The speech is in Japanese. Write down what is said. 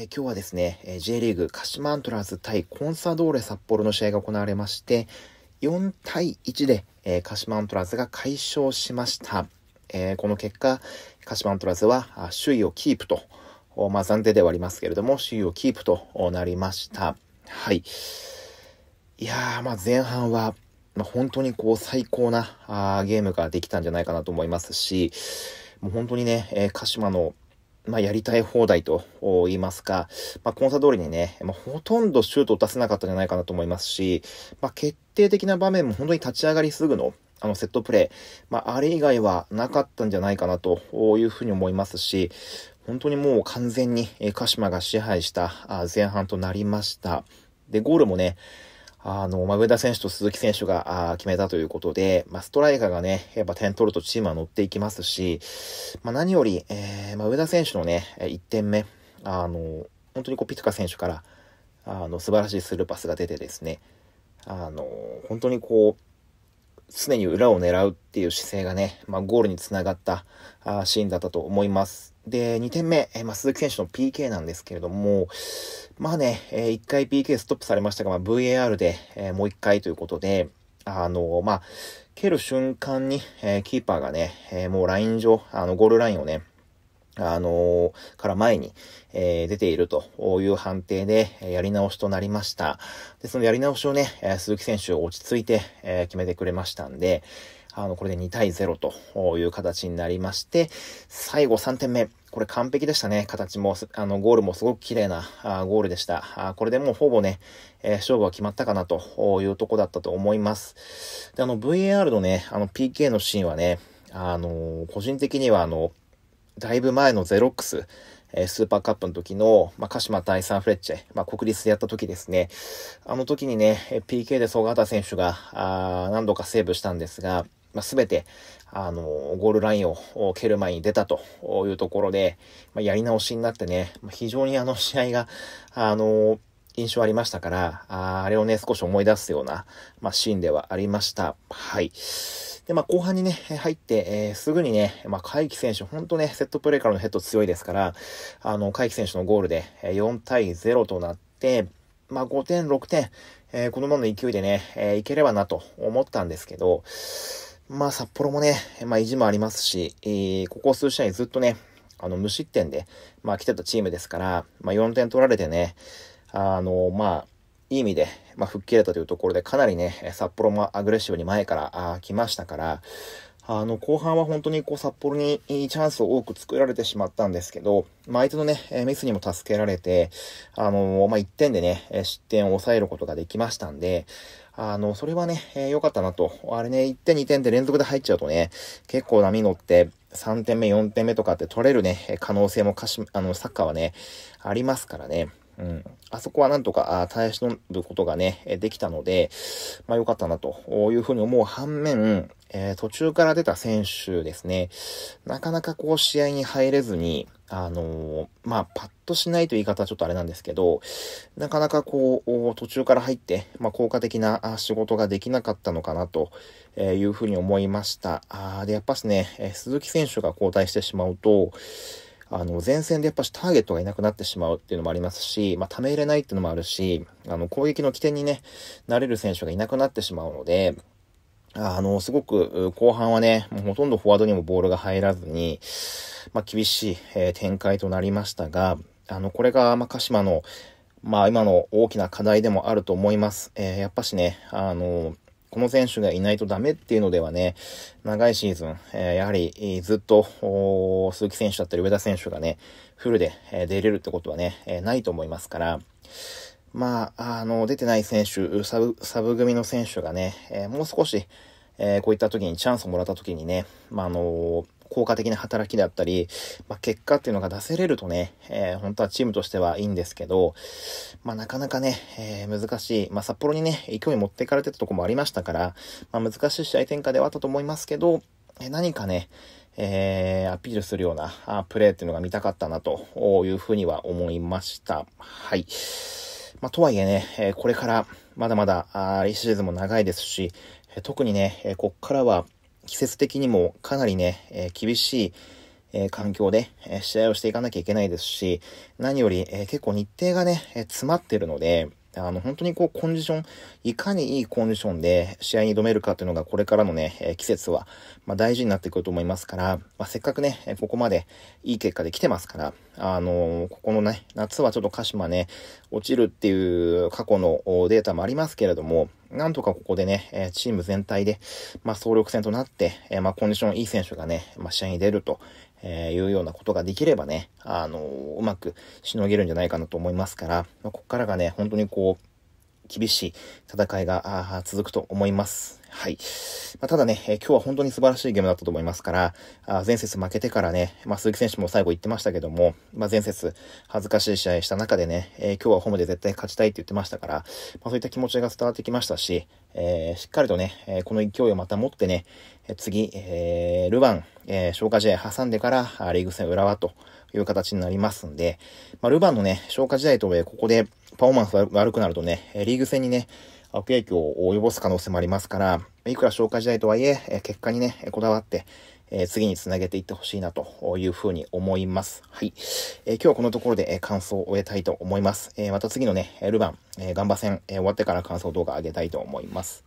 えー、今日はですね、えー、J リーグ鹿島アントラーズ対コンサドーレ札幌の試合が行われまして、4対1で、えー、鹿島アントラーズが快勝しました。えー、この結果、鹿島アントラーズは首位をキープと、まあ、暫定ではありますけれども、首位をキープとなりました。はい。いやまあ前半は、まあ、本当にこう最高なあーゲームができたんじゃないかなと思いますし、もう本当にね、えー、鹿島のまあ、やりたい放題と言いますか、まあ、コンサ通りにね、まあ、ほとんどシュートを出せなかったんじゃないかなと思いますし、まあ、決定的な場面も本当に立ち上がりすぐの、あの、セットプレー、まあ、あれ以外はなかったんじゃないかなというふうに思いますし、本当にもう完全に鹿島が支配した前半となりました。で、ゴールもね、あの、ま上田選手と鈴木選手が決めたということで、まあ、ストライカーがね、やっぱ点取るとチームは乗っていきますし、まあ、何より、えー、ま上田選手のね、1点目、あの、本当にこう、ピトカ選手から、あの、素晴らしいスルーパスが出てですね、あの、本当にこう、常に裏を狙うっていう姿勢がね、まあ、ゴールにつながったあシーンだったと思います。で、2点目、えー、まあ、鈴木選手の PK なんですけれども、まあね、えー、1回 PK ストップされましたが、まあ、VAR で、えー、もう1回ということで、あの、まあ、蹴る瞬間に、えー、キーパーがね、えー、もうライン上、あの、ゴールラインをね、あのから前に、えー、出ているという判定で、やり直しとなりました。で、そのやり直しをね、鈴木選手落ち着いて、え決めてくれましたんで、あの、これで2対0という形になりまして、最後3点目。これ完璧でしたね。形も、あの、ゴールもすごく綺麗なあゴールでした。あこれでもうほぼね、えー、勝負は決まったかなというとこだったと思います。で、あの、VAR のね、あの、PK のシーンはね、あの個人的にはあの、だいぶ前のゼロックス、えスーパーカップの時の、まあ、鹿島対サンフレッチェ、まあ、国立でやった時ですね。あの時にね、PK で曽我畑選手が、あ何度かセーブしたんですが、まあ、全て、あの、ゴールラインを蹴る前に出たというところで、まあ、やり直しになってね、非常にあの試合が、あの、印象ありましたから、ああれをね、少し思い出すような、まあ、シーンではありました。はい。で、まあ、後半にね、入って、えー、すぐにね、まあ、海木選手、ほんとね、セットプレーからのヘッド強いですから、あの、海木選手のゴールで、4対0となって、まあ、5点、6点、えー、このままの勢いでね、えー、いければなと思ったんですけど、まあ、札幌もね、まあ、意地もありますし、えー、ここ数試合ずっとね、あの、無失点で、まあ、来てたチームですから、まあ、4点取られてね、あの、まあ、いい意味で、まあ、吹っ切れたというところで、かなりね、札幌もアグレッシブに前からあ来ましたから、あの、後半は本当にこう、札幌にチャンスを多く作られてしまったんですけど、まあ、相手のね、ミスにも助けられて、あの、まあ、1点でね、失点を抑えることができましたんで、あの、それはね、良、えー、かったなと。あれね、1点2点で連続で入っちゃうとね、結構波乗って、3点目、4点目とかって取れるね、可能性もかし、あの、サッカーはね、ありますからね。うん。あそこはなんとか耐え忍ぶことがね、できたので、まあ良かったなというふうに思う反面、えー、途中から出た選手ですね、なかなかこう試合に入れずに、あのー、まあ、パッとしないという言い方はちょっとあれなんですけど、なかなかこう、途中から入って、まあ、効果的な仕事ができなかったのかなというふうに思いました。あで、やっぱしね、鈴木選手が交代してしまうと、あの、前線でやっぱしターゲットがいなくなってしまうっていうのもありますし、まあ、ため入れないっていうのもあるし、あの、攻撃の起点にね、なれる選手がいなくなってしまうので、あの、すごく後半はね、もうほとんどフォワードにもボールが入らずに、まあ、厳しい、えー、展開となりましたが、あの、これが、まあ、鹿島の、まあ、今の大きな課題でもあると思います。えー、やっぱしね、あのこの選手がいないとダメっていうのではね、長いシーズン、えー、やはりずっと、鈴木選手だったり上田選手がね、フルで、え出れるってことはね、えないと思いますから、まあ、あの、出てない選手、サブ、サブ組の選手がね、えもう少し、えこういった時にチャンスをもらった時にね、まあ、あのー効果的な働きであったり、まあ、結果っていうのが出せれるとね、えー、本当はチームとしてはいいんですけど、まあ、なかなかね、えー、難しい。まあ、札幌にね、勢い持っていかれてたとこもありましたから、まあ、難しい試合展開ではあったと思いますけど、え何かね、えー、アピールするようなあプレーっていうのが見たかったなというふうには思いました。はい。まあ、とはいえね、えこれからまだまだあ1シーズンも長いですし、え特にね、えこっからは季節的にもかなりね、えー、厳しい、えー、環境で、え試合をしていかなきゃいけないですし、何より、え結構日程がね、え詰まってるので、あの、本当にこう、コンディション、いかにいいコンディションで試合に挑めるかというのが、これからのね、え季節は、まあ、大事になってくると思いますから、まあ、せっかくね、ここまでいい結果で来てますから、あのー、ここのね、夏はちょっと鹿島ね、落ちるっていう過去のデータもありますけれども、なんとかここでね、えチーム全体で、まあ、総力戦となって、えまあ、コンディションいい選手がね、まあ、試合に出ると、えいうようなことができればね、あのうまくしのげるんじゃないかなと思いますから、まあ、ここからがね、本当にこう、厳しい戦いが続くと思います。はい。まあ、ただね、えー、今日は本当に素晴らしいゲームだったと思いますから、あ前節負けてからね、まあ、鈴木選手も最後言ってましたけども、まあ、前節恥ずかしい試合した中でね、えー、今日はホームで絶対勝ちたいって言ってましたから、まそういった気持ちが伝わってきましたし、えー、しっかりとね、えこの勢いをまた持ってね、次、えー、ルヴァン、えー、消化試合挟んでから、リーグ戦浦和という形になりますんで、まあ、ルヴァンのね、消化試合と、えここでパフォーマンス悪くなるとね、リーグ戦にね、悪影響を及ぼす可能性もありますから、いくら消化試合とはいえ、結果にね、こだわって、えー、次につなげていってほしいなというふうに思います。はい。えー、今日はこのところで、えー、感想を終えたいと思います。えまた次のね、ルヴァン、えガンバ戦、え終わってから感想動画上げたいと思います。